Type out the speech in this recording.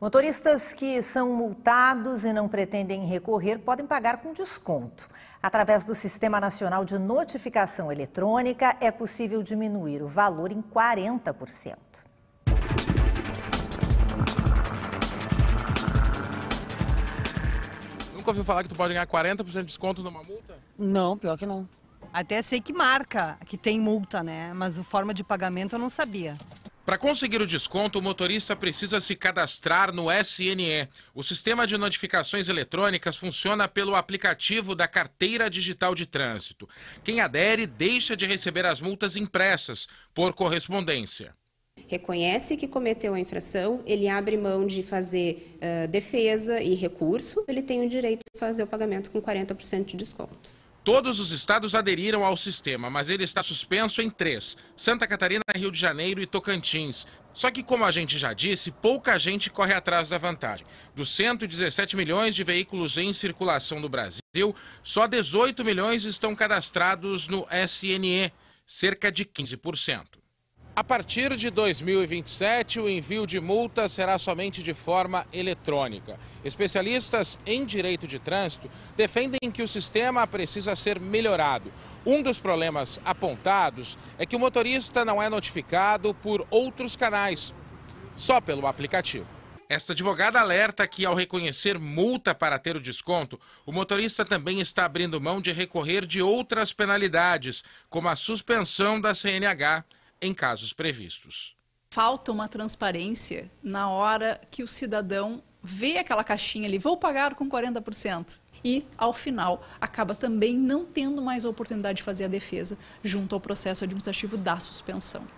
Motoristas que são multados e não pretendem recorrer podem pagar com desconto. Através do Sistema Nacional de Notificação Eletrônica, é possível diminuir o valor em 40%. Nunca ouviu falar que tu pode ganhar 40% de desconto numa multa? Não, pior que não. Até sei que marca que tem multa, né? Mas a forma de pagamento eu não sabia. Para conseguir o desconto, o motorista precisa se cadastrar no SNE. O sistema de notificações eletrônicas funciona pelo aplicativo da Carteira Digital de Trânsito. Quem adere deixa de receber as multas impressas por correspondência. Reconhece que cometeu a infração, ele abre mão de fazer uh, defesa e recurso, ele tem o direito de fazer o pagamento com 40% de desconto. Todos os estados aderiram ao sistema, mas ele está suspenso em três: Santa Catarina, Rio de Janeiro e Tocantins. Só que, como a gente já disse, pouca gente corre atrás da vantagem. Dos 117 milhões de veículos em circulação no Brasil, só 18 milhões estão cadastrados no SNE, cerca de 15%. A partir de 2027, o envio de multas será somente de forma eletrônica. Especialistas em direito de trânsito defendem que o sistema precisa ser melhorado. Um dos problemas apontados é que o motorista não é notificado por outros canais, só pelo aplicativo. Esta advogada alerta que, ao reconhecer multa para ter o desconto, o motorista também está abrindo mão de recorrer de outras penalidades, como a suspensão da CNH em casos previstos. Falta uma transparência na hora que o cidadão vê aquela caixinha ali, vou pagar com 40%. E, ao final, acaba também não tendo mais a oportunidade de fazer a defesa junto ao processo administrativo da suspensão.